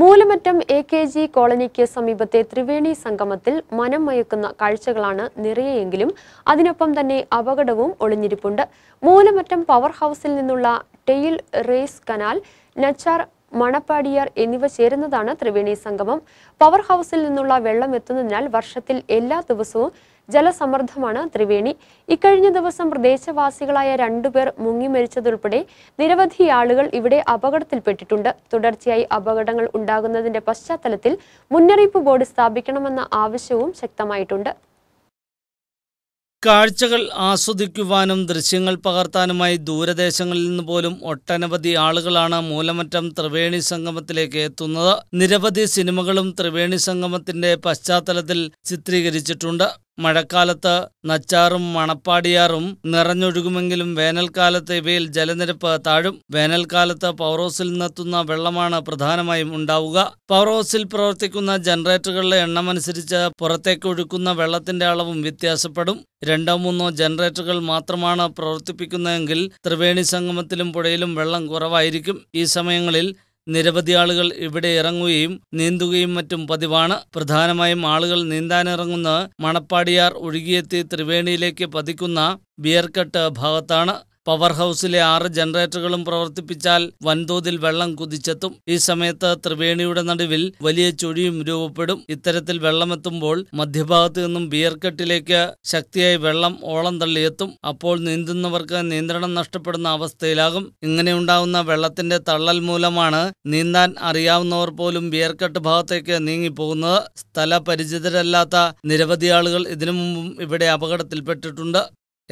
Moolamattom A K G കോളനിക്ക് സമീപത്തെ ത്രിവേണി സംഗമത്തിൽ മനം മയക്കുന്ന കാഴ്ചകളാണ് നിറയെങ്കിലും അതിനൊപ്പം തന്നെ അപകടവും ഒളിഞ്ഞിരിപ്പുണ്ട് മൂലമറ്റം പവർ ഹൗസിൽ നിന്നുള്ള tail race canal Nachar Manappadiyar എന്നിവ ചേരുന്നതാണ് ത്രിവേണി സംഗമം പവർ ഹൗസിൽ നിന്നുള്ള വെള്ളം എത്തുന്നതിനാൽ വർഷത്തിൽ എല്ലാ ദിവസവും ജലസമ്മർദ്ദമാണ് ത്രിവേണി ഇക്കഴിഞ്ഞ ദിവസം പ്രദേശവാസികളായ രണ്ടുപേർ മുങ്ങിമരിച്ചതുൾപ്പെടെ നിരവധി ആളുകൾ ഇവിടെ അപകടത്തിൽപ്പെട്ടിട്ടുണ്ട് തുടർച്ചയായി അപകടങ്ങൾ ഉണ്ടാകുന്നതിന്റെ പശ്ചാത്തലത്തിൽ മുന്നറിയിപ്പ് ബോർഡ് സ്ഥാപിക്കണമെന്ന ആവശ്യവും ശക്തമായിട്ടുണ്ട് കാഴ്ചകൾ ആസ്വദിക്കുവാനും ദൃശ്യങ്ങൾ പകർത്താനുമായി ദൂരദേശങ്ങളിൽ നിന്ന് പോലും ഒട്ടനവധി ആളുകളാണ് മൂലമറ്റം ത്രിവേണി സംഗമത്തിലേക്ക് എത്തുന്നത് നിരവധി സിനിമകളും ത്രിവേണി സംഗമത്തിന്റെ പശ്ചാത്തലത്തിൽ ചിത്രീകരിച്ചിട്ടുണ്ട് മഴക്കാലത്ത് നച്ചാറും മണപ്പാടിയാറും നിറഞ്ഞൊഴുകുമെങ്കിലും വേനൽക്കാലത്ത് ഇവയിൽ ജലനിരപ്പ് താഴും വേനൽക്കാലത്ത് പൗറോസിൽ നിന്നെത്തുന്ന വെള്ളമാണ് പ്രധാനമായും ഉണ്ടാവുക പൗറോസിൽ പ്രവർത്തിക്കുന്ന ജനറേറ്ററുകളുടെ എണ്ണമനുസരിച്ച് പുറത്തേക്ക് ഒഴുക്കുന്ന വെള്ളത്തിന്റെ അളവും വ്യത്യാസപ്പെടും രണ്ടോ മൂന്നോ ജനറേറ്ററുകൾ മാത്രമാണ് പ്രവർത്തിപ്പിക്കുന്നതെങ്കിൽ ത്രിവേണി സംഗമത്തിലും പുഴയിലും വെള്ളം കുറവായിരിക്കും ഈ സമയങ്ങളിൽ നിരവധി ആളുകൾ ഇവിടെ ഇറങ്ങുകയും നീന്തുകയും മറ്റും പതിവാണ് പ്രധാനമായും ആളുകൾ നീന്താനിറങ്ങുന്നത് മണപ്പാടിയാർ ഒഴുകിയെത്തി ത്രിവേണിയിലേക്ക് പതിക്കുന്ന ബിയർക്കട്ട് ഭാഗത്താണ് പവർ ഹൗസിലെ ആറ് ജനറേറ്ററുകളും പ്രവർത്തിപ്പിച്ചാൽ വൻതോതിൽ വെള്ളം കുതിച്ചെത്തും ഈ സമയത്ത് ത്രിവേണിയുടെ നടുവിൽ വലിയ ചുഴിയും രൂപപ്പെടും ഇത്തരത്തിൽ വെള്ളമെത്തുമ്പോൾ മധ്യഭാഗത്തു നിന്നും ബിയർക്കെട്ടിലേക്ക് ശക്തിയായി വെള്ളം ഓളം തള്ളിയെത്തും അപ്പോൾ നീന്തുന്നവർക്ക് നിയന്ത്രണം നഷ്ടപ്പെടുന്ന അവസ്ഥയിലാകും ഇങ്ങനെയുണ്ടാവുന്ന വെള്ളത്തിന്റെ തള്ളൽ മൂലമാണ് നീന്താൻ അറിയാവുന്നവർ പോലും ബിയർക്കെട്ട് ഭാഗത്തേക്ക് നീങ്ങിപ്പോകുന്നത് സ്ഥലപരിചിതരല്ലാത്ത നിരവധി ആളുകൾ ഇതിനു മുമ്പും ഇവിടെ അപകടത്തിൽപ്പെട്ടിട്ടുണ്ട്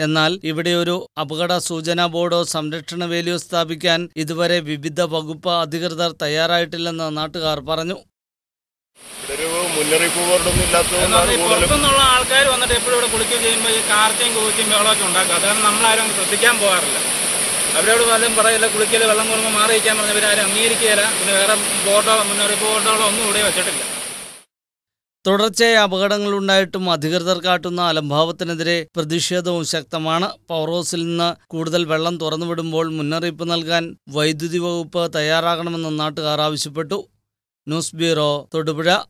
എന്നാൽ ഇവിടെ ഒരു അപകട സൂചനാ ബോർഡോ സംരക്ഷണ വേലിയോ സ്ഥാപിക്കാൻ ഇതുവരെ വിവിധ വകുപ്പ് അധികൃതർ തയ്യാറായിട്ടില്ലെന്ന് നാട്ടുകാർ പറഞ്ഞു മുന്നറിയിപ്പ് ബോർഡൊന്നും ഇല്ലാത്തതുകൊണ്ടാണ് ആൾക്കാർ വന്നിട്ട് എപ്പോഴും ഇവിടെ കുളിക്കുകയും ചെയ്യുമ്പോൾ ഈ കാർച്ചയും കൂച്ചയും വെള്ളമൊക്കെ ഉണ്ടാക്കും അതാണ് നമ്മളാരും ശ്രദ്ധിക്കാൻ പോകാറില്ല അവരോട് വല്ലതും പറയില്ല കുളിക്കൽ വെള്ളം കൂടുമ്പോൾ മാറിയിരിക്കാൻ പറഞ്ഞവരാരും അംഗീകരിക്കുകയില്ല പിന്നെ വേറെ ബോർഡോ മുന്നറിയിപ്പ് ബോർഡോകളോ ഒന്നും ഇവിടെ വെച്ചിട്ടില്ല തുടർച്ചയായ അപകടങ്ങൾ ഉണ്ടായിട്ടും അധികൃതർ കാട്ടുന്ന അലംഭാവത്തിനെതിരെ പ്രതിഷേധവും ശക്തമാണ് പവർഹൗസിൽ നിന്ന് കൂടുതൽ വെള്ളം തുറന്നുവിടുമ്പോൾ മുന്നറിയിപ്പ് നൽകാൻ വൈദ്യുതി വകുപ്പ് തയ്യാറാകണമെന്ന് നാട്ടുകാർ ആവശ്യപ്പെട്ടു ന്യൂസ് ബ്യൂറോ തൊടുപുഴ